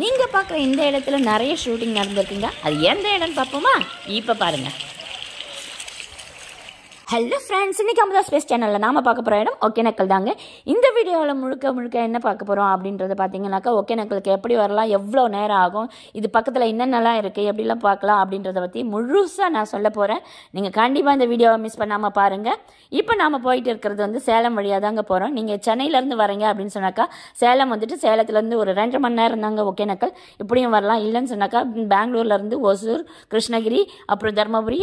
நீங்கள் பார்க்குற இந்த இடத்துல நிறைய ஷூட்டிங் நடந்திருக்குங்க அது எந்த இடம்னு பார்ப்போமா இப்போ பாருங்கள் ஹலோ ஃப்ரெண்ட்ஸ் இன்றைக்கி அமதா ஸ்பேஸ் சேனலில் நாம் பார்க்க போகிற இடம் நக்கல் தாங்க இந்த வீடியோவில் முழுக்க முழுக்க என்ன பார்க்க போகிறோம் அப்படின்றத பார்த்தீங்கன்னாக்கா ஒகேனக்கலுக்கு எப்படி வரலாம் எவ்வளோ நேரம் ஆகும் இது பக்கத்தில் என்னென்னலாம் இருக்குது எப்படிலாம் பார்க்கலாம் அப்படின்றத பற்றி முழுசாக நான் சொல்ல போகிறேன் நீங்கள் கண்டிப்பாக இந்த வீடியோவை மிஸ் பண்ணாமல் பாருங்கள் இப்போ நாம் போயிட்டு இருக்கிறது வந்து சேலம் வழியாக தாங்க போகிறோம் நீங்கள் சென்னையிலேருந்து வரீங்க அப்படின்னு சொன்னாக்கா சேலம் வந்துட்டு சேலத்துலேருந்து ஒரு ரெண்டரை மணி நேரம் தாங்க ஒகேனக்கல் இப்படியும் வரலாம் இல்லைன்னு சொன்னாக்கா பெங்களூர்லேருந்து ஒசூர் கிருஷ்ணகிரி அப்புறம் தருமபுரி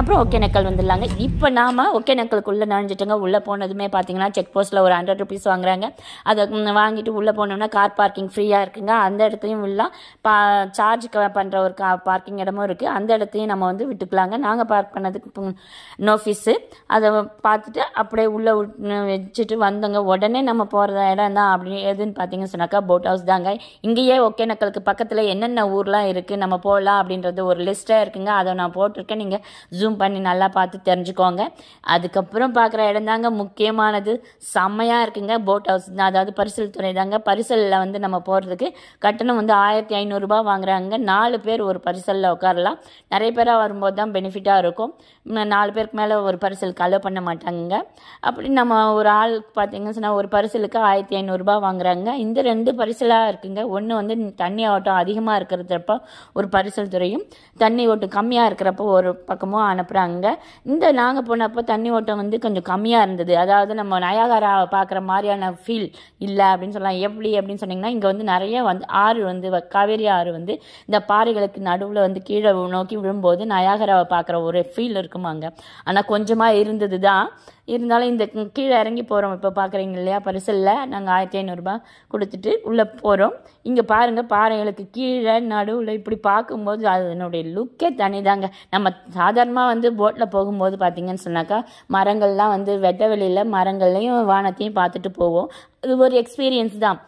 அப்புறம் ஒகேனக்கல் வந்துடலாங்க இப்போ நான் இல்லாமல் ஒகேனக்கலுக்குள்ளே நக்களுக்கு உள்ளே போனதுமே பார்த்தீங்கன்னா செக் போஸ்ட்டில் ஒரு ஹண்ட்ரட் ருபீஸ் வாங்குறாங்க அதை வாங்கிட்டு உள்ளே போனோம்னா கார் பார்க்கிங் ஃப்ரீயாக இருக்குங்க அந்த இடத்தையும் உள்ளா பா சார்ஜ் பண்ணுற ஒரு கா பார்க்கிங் இடமும் இருக்குது அந்த இடத்தையும் நம்ம வந்து விட்டுக்கலாங்க நாங்கள் பார்க் பண்ணதுக்கு நோ ஃபீஸு அதை பார்த்துட்டு அப்படியே உள்ளே வச்சுட்டு வந்தோங்க உடனே நம்ம போகிற இடம் தான் அப்படின்னு எதுன்னு பார்த்தீங்கன்னு சொன்னாக்கா போட் ஹவுஸ் தாங்க இங்கேயே ஒகேனக்கலுக்கு பக்கத்தில் என்னென்ன ஊர்லாம் இருக்குது நம்ம போகலாம் அப்படின்றது ஒரு லிஸ்ட்டாக இருக்குங்க அதை நான் போட்டிருக்கேன் நீங்கள் ஜூம் பண்ணி நல்லா பார்த்து தெரிஞ்சுக்கோங்க அதுக்கப்புறம் பார்க்குற இடம் தாங்க முக்கியமானது செம்மையாக இருக்குங்க போட் ஹவுஸ் தான் அதாவது பரிசல் துறை தாங்க பரிசலில் வந்து நம்ம போகிறதுக்கு கட்டணம் வந்து ஆயிரத்தி ஐநூறுரூபா வாங்குறாங்க நாலு பேர் ஒரு பரிசலில் உட்காரலாம் நிறைய பேராக வரும்போது தான் பெனிஃபிட்டாக இருக்கும் நாலு பேருக்கு மேலே ஒரு பரிசலுக்கு அலோ பண்ண மாட்டாங்க அப்படி நம்ம ஒரு ஆள் பார்த்தீங்கன்னு சொன்னால் ஒரு பரிசலுக்கு ஆயிரத்தி ஐநூறுரூபா வாங்குறாங்க இந்த ரெண்டு பரிசலாக இருக்குங்க ஒன்று வந்து தண்ணி ஓட்டம் அதிகமாக இருக்கிறப்ப ஒரு பரிசல் துறையும் தண்ணி ஓட்டம் கம்மியாக இருக்கிறப்போ ஒரு பக்கமும் அனுப்புகிறாங்க இந்த நாங்கள் போன போனப்போ தண்ணி ஓட்டம் வந்து கொஞ்சம் கம்மியாக இருந்தது அதாவது நம்ம நயாகரா பார்க்குற மாதிரியான ஃபீல் இல்லை அப்படின்னு சொல்லலாம் எப்படி அப்படின்னு சொன்னிங்கன்னா இங்கே வந்து நிறைய வந்து ஆறு வந்து காவேரி ஆறு வந்து இந்த பாறைகளுக்கு நடுவில் வந்து கீழே நோக்கி விழும்போது நயாகராவை பார்க்குற ஒரு ஃபீல் இருக்குமாங்க ஆனால் கொஞ்சமாக இருந்தது தான் இருந்தாலும் இந்த கீழே இறங்கி போகிறோம் இப்போ பார்க்குறீங்க இல்லையா பரிசலில் நாங்கள் ஆயிரத்தி ஐநூறுரூபா கொடுத்துட்டு உள்ளே போகிறோம் இங்கே பாருங்கள் பாறைகளுக்கு கீழே நடுவில் இப்படி பார்க்கும்போது அதனுடைய லுக்கே தனிதாங்க நம்ம சாதாரணமாக வந்து போட்டில் போகும்போது பார்த்திங்கன்னு சொன்னாக்கா மரங்கள்லாம் வந்து வெட்ட வெளியில் மரங்கள்லையும் வானத்தையும் பார்த்துட்டு போவோம் அது ஒரு எக்ஸ்பீரியன்ஸ் தான்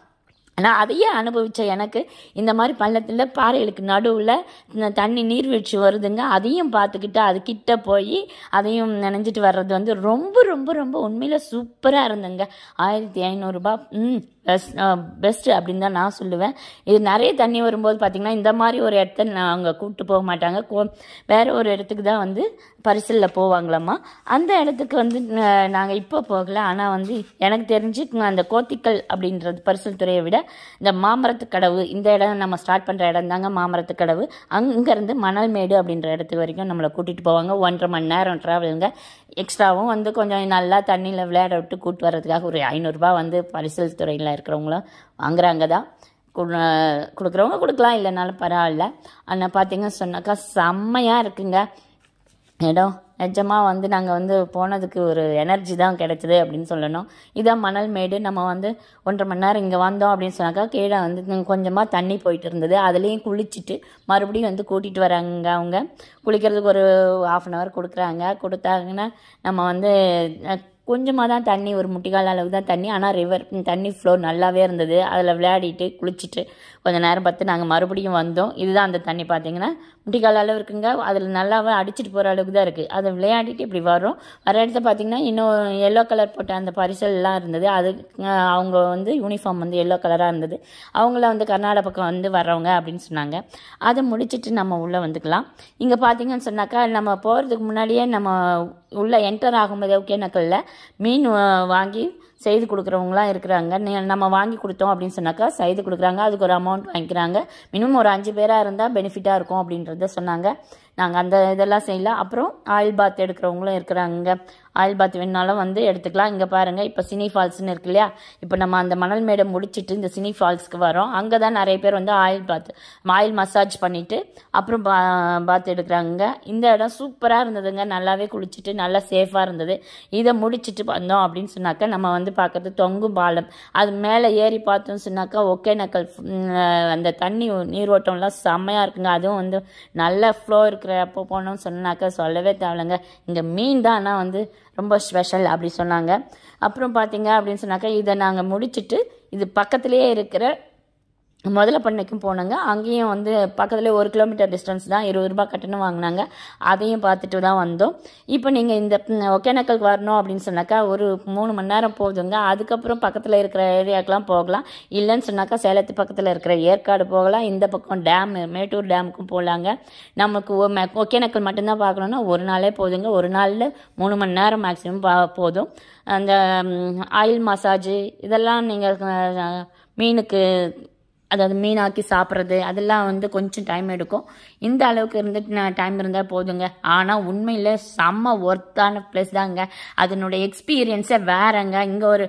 நான் அதையே அனுபவித்த எனக்கு இந்த மாதிரி பள்ளத்தில் பாறைகளுக்கு நடுவில் தண்ணி நீர்வீழ்ச்சி வருதுங்க அதையும் பார்த்துக்கிட்டு அது கிட்ட போய் அதையும் நினைஞ்சிட்டு வர்றது வந்து ரொம்ப ரொம்ப ரொம்ப உண்மையில் சூப்பராக இருந்துங்க ஆயிரத்தி ஐநூறுரூபா ம் பெஸ்ட் பெஸ்ட்டு அப்படின்னு தான் நான் சொல்லுவேன் இது நிறைய தண்ணி வரும்போது பார்த்திங்கன்னா இந்த மாதிரி ஒரு இடத்த நான் அவங்க கூப்பிட்டு போக மாட்டாங்க கோ வேறு ஒரு இடத்துக்கு தான் வந்து பரிசலில் போவாங்களாம்மா அந்த இடத்துக்கு வந்து நாங்கள் இப்போ போகலை ஆனால் வந்து எனக்கு தெரிஞ்சு அந்த கோத்திக்கல் அப்படின்றது பரிசல் துறையை விட இந்த மாமரத்து கடவு இந்த இடம் நம்ம ஸ்டார்ட் பண்ணுற இடம் தாங்க கடவு அங் இங்கேருந்து மணல்மேடு அப்படின்ற இடத்துக்கு வரைக்கும் நம்மளை கூட்டிகிட்டு போவாங்க ஒன்றரை மணி நேரம் ட்ராவலுங்க எக்ஸ்ட்ராவும் வந்து கொஞ்சம் நல்லா தண்ணியில் விளையாட விட்டு கூப்பிட்டு வர்றதுக்காக ஒரு ஐநூறுரூபா வந்து பரிசல் துறையில் இருக்கிறவங்களும் வாங்குறாங்க தான் கொடுக்குறவங்க கொடுக்கலாம் இல்லைனாலும் பரவாயில்ல ஆனால் பார்த்தீங்கன்னு சொன்னாக்கா செம்மையாக இருக்குங்க இடம் நிஜமாக வந்து நாங்கள் வந்து போனதுக்கு ஒரு எனர்ஜி தான் கிடைச்சிது அப்படின்னு சொல்லணும் இதான் மணல் மேடு நம்ம வந்து ஒன்றரை மணி நேரம் இங்கே வந்தோம் அப்படின்னு சொன்னாக்கா கீழே வந்து கொஞ்சமாக தண்ணி போயிட்டு இருந்தது அதுலேயும் குளிச்சுட்டு மறுபடியும் வந்து கூட்டிகிட்டு வராங்க அவங்க குளிக்கிறதுக்கு ஒரு ஆஃப் அன் ஹவர் கொடுக்குறாங்க கொடுத்தாங்கன்னா நம்ம வந்து கொஞ்சமாக தான் தண்ணி ஒரு முட்டிக்கால் அளவுக்கு தான் தண்ணி ஆனால் ரிவர் தண்ணி ஃப்ளோ நல்லாவே இருந்தது அதில் விளையாடிட்டு குளிச்சுட்டு கொஞ்சம் நேரம் பார்த்து நாங்கள் மறுபடியும் வந்தோம் இதுதான் அந்த தண்ணி பார்த்தீங்கன்னா முட்டிக்கால் அளவு இருக்குங்க அதில் நல்லாவே அடிச்சிட்டு போகிற அளவுக்கு தான் இருக்குது அதை விளையாடிட்டு இப்படி வரும் வர இடத்த பார்த்திங்கன்னா இன்னும் எல்லோ கலர் போட்ட அந்த பரிசல்லாம் இருந்தது அது அவங்க வந்து யூனிஃபார்ம் வந்து எல்லோ கலராக இருந்தது அவங்கள வந்து கர்நாடக பக்கம் வந்து வர்றவங்க அப்படின்னு சொன்னாங்க அதை முடிச்சுட்டு நம்ம உள்ளே வந்துக்கலாம் இங்கே பார்த்திங்கன்னு சொன்னாக்கா நம்ம போகிறதுக்கு முன்னாடியே நம்ம உள்ளே என்டர் ஆகும்போதே ஒகேனக்கல்ல மீன் வாங்கி செய்து கொடுக்குறவங்களாம் இருக்கிறாங்க நம்ம வாங்கி கொடுத்தோம் அப்படின்னு சொன்னாக்கா செய்து கொடுக்குறாங்க அதுக்கு ஒரு அமௌண்ட் வாங்கிக்கிறாங்க மினிமம் ஒரு அஞ்சு பேராக இருந்தால் பெனிஃபிட்டாக இருக்கும் அப்படின்றத சொன்னாங்க நாங்கள் அந்த இதெல்லாம் செய்யலாம் அப்புறம் ஆயில் பாத் எடுக்கிறவங்களும் இருக்கிறாங்க ஆயில் பாத் வேணுனாலும் வந்து எடுத்துக்கலாம் இங்கே பாருங்கள் இப்போ சினி ஃபால்ஸ்னு இருக்கு இல்லையா இப்போ நம்ம அந்த மணல் மேடை முடிச்சுட்டு இந்த சினி ஃபால்ஸ்க்கு வரோம் அங்கே தான் நிறைய பேர் வந்து ஆயில் பாத் ஆயில் மசாஜ் பண்ணிவிட்டு அப்புறம் பா பாத் எடுக்கிறாங்க இந்த இடம் சூப்பராக இருந்ததுங்க நல்லாவே குளிச்சுட்டு நல்லா சேஃபாக இருந்தது இதை முடிச்சுட்டு வந்தோம் அப்படின்னு சொன்னாக்க நம்ம வந்து வந்து பார்க்குறது தொங்கு பாலம் அது மேலே ஏறி பார்த்தோம்னு சொன்னாக்கா ஒகேனக்கல் அந்த தண்ணி நீரோட்டம்லாம் செம்மையாக இருக்குங்க அதுவும் வந்து நல்ல ஃப்ளோ இருக்கிற அப்போ போனோம்னு சொன்னாக்கா சொல்லவே தேவைங்க இங்கே மீன் தான் ஆனால் வந்து ரொம்ப ஸ்பெஷல் அப்படி சொன்னாங்க அப்புறம் பார்த்தீங்க அப்படின்னு சொன்னாக்கா இதை நாங்கள் முடிச்சுட்டு இது பக்கத்துலேயே இருக்கிற முதல்ல பண்ணைக்கும் போனாங்க அங்கேயும் வந்து பக்கத்தில் ஒரு கிலோமீட்டர் டிஸ்டன்ஸ் தான் இருபது ரூபா கட்டணம் வாங்கினாங்க அதையும் பார்த்துட்டு தான் வந்தோம் இப்போ நீங்கள் இந்த ஒகேனக்கல் வரணும் அப்படின்னு சொன்னாக்கா ஒரு மூணு மணி நேரம் போதுங்க அதுக்கப்புறம் பக்கத்தில் இருக்கிற ஏரியாக்கெலாம் போகலாம் இல்லைன்னு சொன்னாக்கா சேலத்து பக்கத்தில் இருக்கிற ஏற்காடு போகலாம் இந்த பக்கம் டேம் மேட்டூர் டேமுக்கும் போகலாங்க நமக்கு ஒகேனக்கல் மட்டும்தான் பார்க்கணுன்னா ஒரு நாளே போதுங்க ஒரு நாளில் மூணு மணி நேரம் மேக்ஸிமம் போதும் அந்த ஆயில் மசாஜ் இதெல்லாம் நீங்கள் மீனுக்கு அதாவது மீனாக்கி சாப்பிட்றது அதெல்லாம் வந்து கொஞ்சம் டைம் எடுக்கும் இந்த அளவுக்கு இருந்துட்டு நான் டைம் இருந்தால் போதுங்க ஆனால் உண்மையில் செம்ம ஒர்த்தான பிளேஸ் தாங்க அதனுடைய எக்ஸ்பீரியன்ஸே வேறங்க இங்கே ஒரு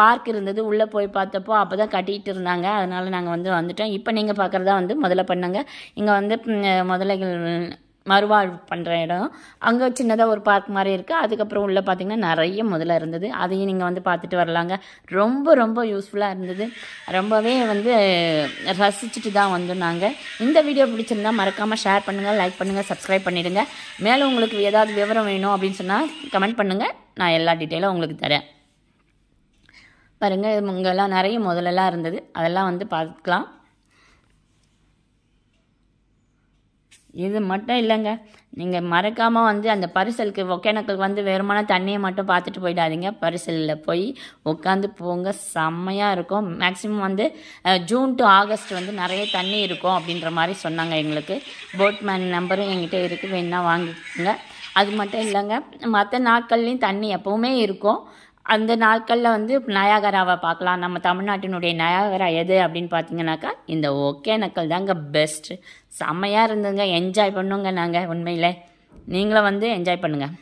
பார்க் இருந்தது உள்ளே போய் பார்த்தப்போ அப்போ தான் கட்டிகிட்டு இருந்தாங்க அதனால் நாங்கள் வந்து வந்துட்டோம் இப்போ நீங்கள் பார்க்குறதா வந்து முதல்ல பண்ணாங்க இங்கே வந்து முதலைகள் மறுவாழ்வு பண்ணுற இடம் அங்கே சின்னதாக ஒரு பார்க் மாதிரி இருக்குது அதுக்கப்புறம் உள்ளே பார்த்திங்கன்னா நிறைய முதல்ல இருந்தது அதையும் நீங்கள் வந்து பார்த்துட்டு வரலாங்க ரொம்ப ரொம்ப யூஸ்ஃபுல்லாக இருந்தது ரொம்பவே வந்து ரசிச்சுட்டு தான் வந்தோம் நாங்கள் இந்த வீடியோ பிடிச்சிருந்தால் மறக்காமல் ஷேர் பண்ணுங்கள் லைக் பண்ணுங்கள் சப்ஸ்கிரைப் பண்ணிவிடுங்க மேலும் உங்களுக்கு ஏதாவது விவரம் வேணும் அப்படின்னு சொன்னால் கமெண்ட் பண்ணுங்கள் நான் எல்லா டீட்டெயிலும் உங்களுக்கு தரேன் பாருங்கள் இங்கெல்லாம் நிறைய முதலெல்லாம் இருந்தது அதெல்லாம் வந்து பார்க்கலாம் இது மட்டும் இல்லைங்க நீங்கள் மறக்காமல் வந்து அந்த பரிசலுக்கு ஒகேனக்கலுக்கு வந்து வெறுமான தண்ணியை மட்டும் பார்த்துட்டு போயிடாதீங்க பரிசலில் போய் உட்காந்து போங்க செம்மையாக இருக்கும் மேக்ஸிமம் வந்து ஜூன் டு ஆகஸ்ட் வந்து நிறைய தண்ணி இருக்கும் அப்படின்ற மாதிரி சொன்னாங்க எங்களுக்கு போட்மேன் நம்பரும் எங்கிட்ட இருக்குது வேணால் வாங்கிக்கோங்க அது மட்டும் இல்லைங்க மற்ற நாட்கள்லேயும் தண்ணி எப்போவுமே இருக்கும் அந்த நாட்களில் வந்து நயாகராவை பார்க்கலாம் நம்ம தமிழ்நாட்டினுடைய நயாகரா எது அப்படின்னு பார்த்தீங்கனாக்கா இந்த ஒகேனக்கல் தாங்க பெஸ்ட்டு செம்மையாக இருந்துங்க என்ஜாய் பண்ணுங்க நாங்கள் உண்மையில் நீங்களும் வந்து என்ஜாய் பண்ணுங்கள்